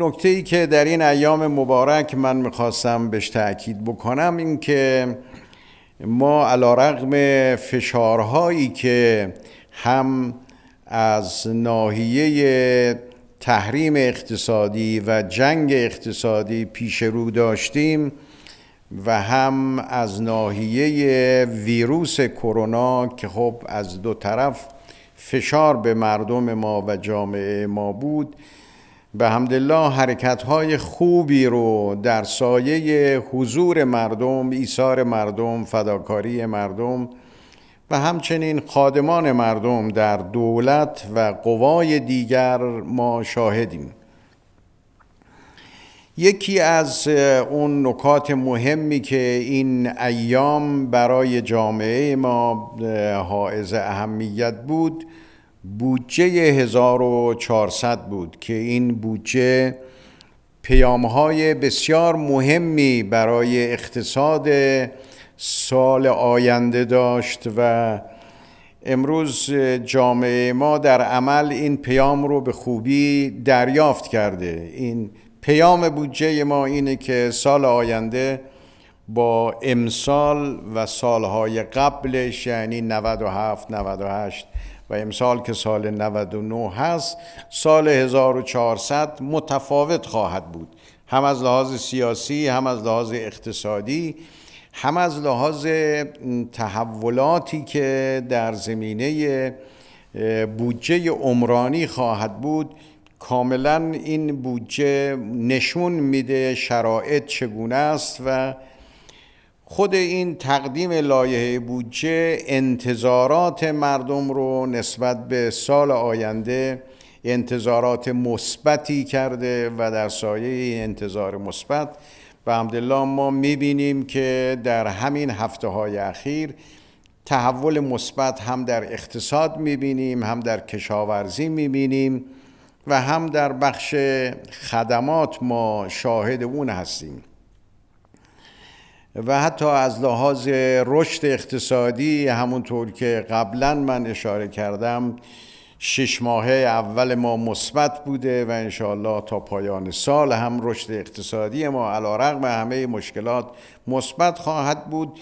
نکته ای که در این ایام مبارک من میخواستم بهش تاکید بکنم این که ما علا رقم فشارهایی که هم از ناحیه تحریم اقتصادی و جنگ اقتصادی پیش رو داشتیم و هم از ناحیه ویروس کرونا که خب از دو طرف فشار به مردم ما و جامعه ما بود به همدلله های خوبی رو در سایه حضور مردم، ایثار مردم، فداکاری مردم و همچنین خادمان مردم در دولت و قوای دیگر ما شاهدیم یکی از اون نکات مهمی که این ایام برای جامعه ما حائز اهمیت بود بودجه 1400 بود که این بودجه پیامهای بسیار مهمی برای اقتصاد سال آینده داشت و امروز جامعه ما در عمل این پیام رو به خوبی دریافت کرده این پیام بودجه ما اینه که سال آینده با امسال و سالهای قبلش یعنی 97 98 و امسال که سال 99 هست سال 1400 متفاوت خواهد بود هم از لحاظ سیاسی هم از لحاظ اقتصادی هم از لحاظ تحولاتی که در زمینه بودجه عمرانی خواهد بود کاملا این بودجه نشون میده شرایط چگونه است و خود این تقدیم لایه بودجه انتظارات مردم رو نسبت به سال آینده انتظارات مثبتی کرده و در سایه انتظار مثبت و همدلله ما میبینیم که در همین هفته های اخیر تحول مثبت هم در اقتصاد میبینیم هم در کشاورزی میبینیم و هم در بخش خدمات ما شاهد اون هستیم و حتی از لحاظ رشد اقتصادی همونطور که قبلا من اشاره کردم شش ماهه اول ما مثبت بوده و انشاءالله تا پایان سال هم رشد اقتصادی ما علا رقم همه مشکلات مثبت خواهد بود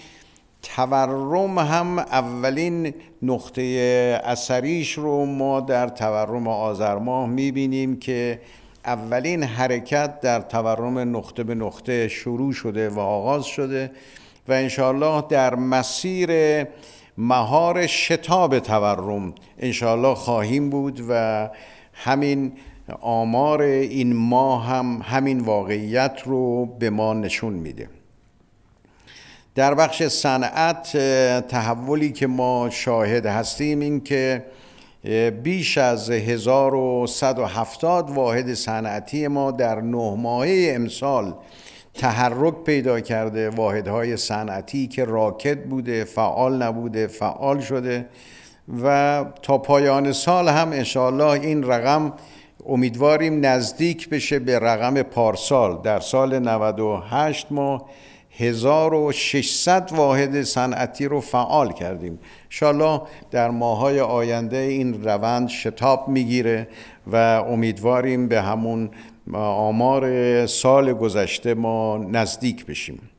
تورم هم اولین نقطه اثریش رو ما در تورم آذر ماه میبینیم که اولین حرکت در تورم نقطه به نقطه شروع شده و آغاز شده و انشاالله در مسیر مهار شتاب تورم انشاالله خواهیم بود و همین آمار این ماه هم همین واقعیت رو به ما نشون میده در بخش صنعت تحولی که ما شاهد هستیم این که بیش از 1170 واحد صنعتی ما در نه ماهه امسال تحرک پیدا کرده واحدهای صنعتی که راکت بوده فعال نبوده فعال شده و تا پایان سال هم انشاءالله این رقم امیدواریم نزدیک بشه به رقم پارسال در سال 98 ما 1600 واحد صنعتی رو فعال کردیم شالا در ماهای آینده این روند شتاب میگیره و امیدواریم به همون آمار سال گذشته ما نزدیک بشیم